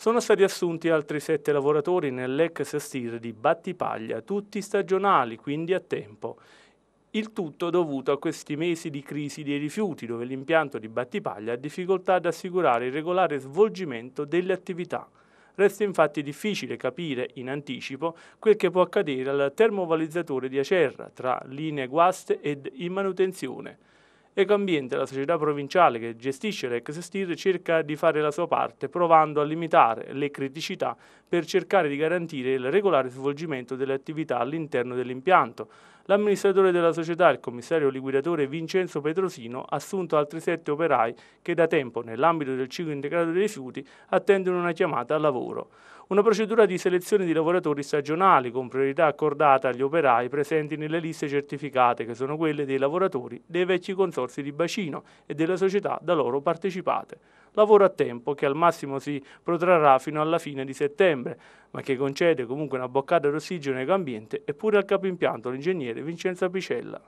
Sono stati assunti altri sette lavoratori nell'ex stile di Battipaglia, tutti stagionali, quindi a tempo. Il tutto dovuto a questi mesi di crisi dei rifiuti, dove l'impianto di Battipaglia ha difficoltà ad assicurare il regolare svolgimento delle attività. Resta infatti difficile capire in anticipo quel che può accadere al termovalizzatore di Acerra tra linee guaste ed in manutenzione. Ecambiente, ecco la società provinciale che gestisce l'ex STIR, cerca di fare la sua parte, provando a limitare le criticità per cercare di garantire il regolare svolgimento delle attività all'interno dell'impianto. L'amministratore della società, il commissario liquidatore Vincenzo Petrosino, ha assunto altri sette operai che da tempo, nell'ambito del ciclo integrato dei rifiuti, attendono una chiamata al lavoro una procedura di selezione di lavoratori stagionali con priorità accordata agli operai presenti nelle liste certificate che sono quelle dei lavoratori dei vecchi consorsi di bacino e delle società da loro partecipate. Lavoro a tempo che al massimo si protrarrà fino alla fine di settembre, ma che concede comunque una boccata d'ossigeno all'ambiente e pure al capo impianto l'ingegnere Vincenzo Picella.